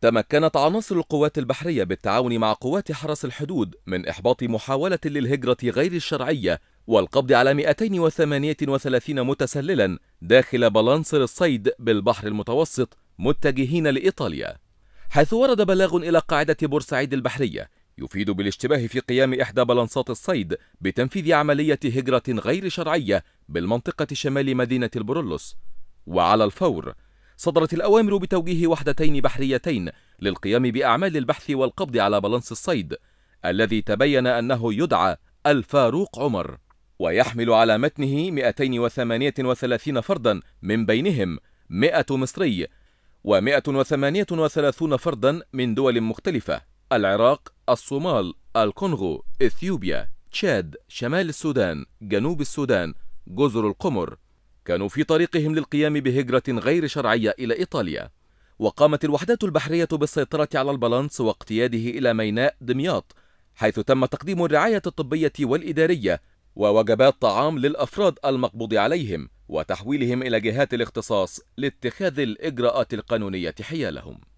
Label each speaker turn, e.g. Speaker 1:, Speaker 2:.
Speaker 1: تمكنت عناصر القوات البحرية بالتعاون مع قوات حرس الحدود من إحباط محاولة للهجرة غير الشرعية والقبض على 238 متسللا داخل بلانسر الصيد بالبحر المتوسط متجهين لإيطاليا حيث ورد بلاغ إلى قاعدة بورسعيد البحرية يفيد بالاشتباه في قيام إحدى بلانسات الصيد بتنفيذ عملية هجرة غير شرعية بالمنطقة شمال مدينة البرولوس وعلى الفور صدرت الأوامر بتوجيه وحدتين بحريتين للقيام بأعمال البحث والقبض على بلنس الصيد الذي تبين أنه يدعى الفاروق عمر ويحمل على متنه 238 فردا من بينهم 100 مصري و138 فردا من دول مختلفة العراق، الصومال، الكونغو، إثيوبيا، تشاد، شمال السودان، جنوب السودان، جزر القمر، كانوا في طريقهم للقيام بهجرة غير شرعية إلى إيطاليا وقامت الوحدات البحرية بالسيطرة على البالانس واقتياده إلى ميناء دمياط حيث تم تقديم الرعاية الطبية والإدارية ووجبات طعام للأفراد المقبوض عليهم وتحويلهم إلى جهات الاختصاص لاتخاذ الإجراءات القانونية حيالهم